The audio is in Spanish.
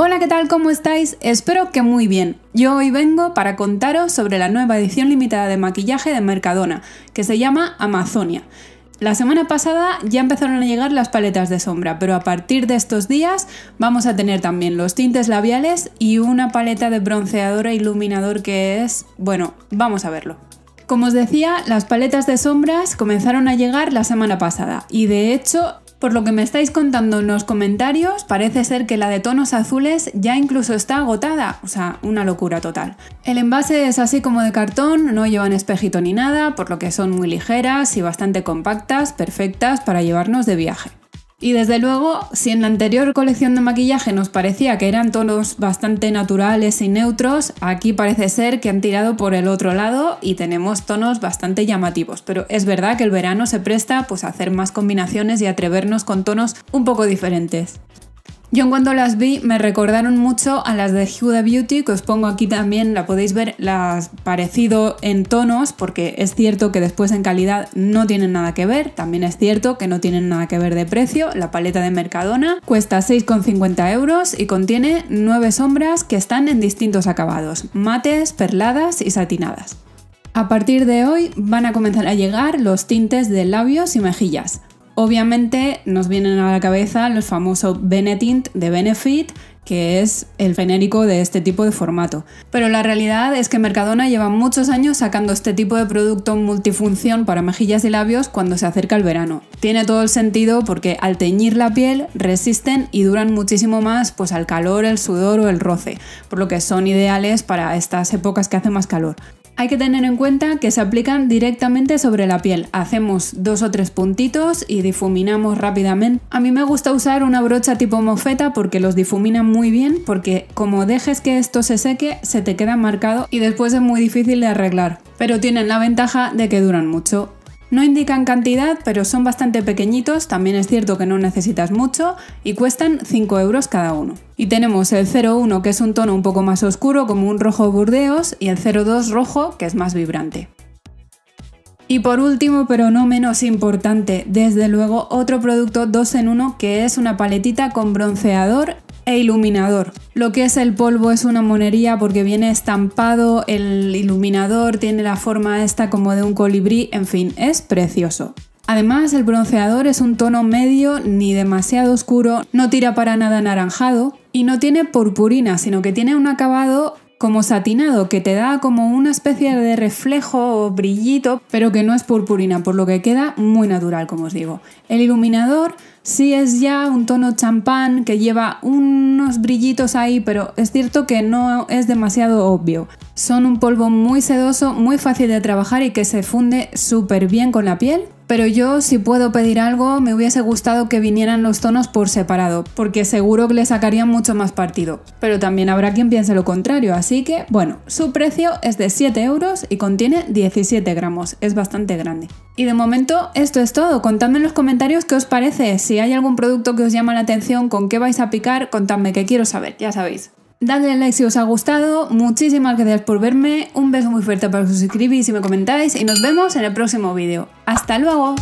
Hola, ¿qué tal? ¿Cómo estáis? Espero que muy bien. Yo hoy vengo para contaros sobre la nueva edición limitada de maquillaje de Mercadona, que se llama Amazonia. La semana pasada ya empezaron a llegar las paletas de sombra, pero a partir de estos días vamos a tener también los tintes labiales y una paleta de bronceador e iluminador que es, bueno, vamos a verlo. Como os decía, las paletas de sombras comenzaron a llegar la semana pasada y de hecho por lo que me estáis contando en los comentarios, parece ser que la de tonos azules ya incluso está agotada, o sea, una locura total. El envase es así como de cartón, no llevan espejito ni nada, por lo que son muy ligeras y bastante compactas, perfectas para llevarnos de viaje. Y desde luego, si en la anterior colección de maquillaje nos parecía que eran tonos bastante naturales y neutros, aquí parece ser que han tirado por el otro lado y tenemos tonos bastante llamativos. Pero es verdad que el verano se presta pues, a hacer más combinaciones y atrevernos con tonos un poco diferentes. Yo en cuanto las vi me recordaron mucho a las de Huda Beauty, que os pongo aquí también, la podéis ver, las parecido en tonos, porque es cierto que después en calidad no tienen nada que ver, también es cierto que no tienen nada que ver de precio, la paleta de Mercadona cuesta 6,50 euros y contiene 9 sombras que están en distintos acabados, mates, perladas y satinadas. A partir de hoy van a comenzar a llegar los tintes de labios y mejillas. Obviamente nos vienen a la cabeza los famosos Benetint de Benefit, que es el genérico de este tipo de formato. Pero la realidad es que Mercadona lleva muchos años sacando este tipo de producto multifunción para mejillas y labios cuando se acerca el verano. Tiene todo el sentido porque al teñir la piel resisten y duran muchísimo más pues al calor, el sudor o el roce, por lo que son ideales para estas épocas que hace más calor. Hay que tener en cuenta que se aplican directamente sobre la piel. Hacemos dos o tres puntitos y difuminamos rápidamente. A mí me gusta usar una brocha tipo mofeta porque los difumina muy bien porque como dejes que esto se seque se te queda marcado y después es muy difícil de arreglar. Pero tienen la ventaja de que duran mucho. No indican cantidad, pero son bastante pequeñitos, también es cierto que no necesitas mucho, y cuestan 5 euros cada uno. Y tenemos el 01 que es un tono un poco más oscuro, como un rojo burdeos, y el 02 rojo que es más vibrante. Y por último, pero no menos importante, desde luego otro producto 2 en 1 que es una paletita con bronceador e iluminador. Lo que es el polvo es una monería porque viene estampado, el iluminador tiene la forma esta como de un colibrí, en fin, es precioso. Además, el bronceador es un tono medio ni demasiado oscuro, no tira para nada anaranjado y no tiene purpurina, sino que tiene un acabado como satinado, que te da como una especie de reflejo o brillito, pero que no es purpurina, por lo que queda muy natural, como os digo. El iluminador sí es ya un tono champán que lleva unos brillitos ahí, pero es cierto que no es demasiado obvio. Son un polvo muy sedoso, muy fácil de trabajar y que se funde súper bien con la piel pero yo si puedo pedir algo me hubiese gustado que vinieran los tonos por separado, porque seguro que le sacarían mucho más partido. Pero también habrá quien piense lo contrario, así que bueno, su precio es de 7 euros y contiene 17 gramos, es bastante grande. Y de momento esto es todo, contadme en los comentarios qué os parece, si hay algún producto que os llama la atención, con qué vais a picar, contadme que quiero saber, ya sabéis. Dadle like si os ha gustado. Muchísimas gracias por verme. Un beso muy fuerte para que os suscribís y me comentáis. Y nos vemos en el próximo vídeo. ¡Hasta luego!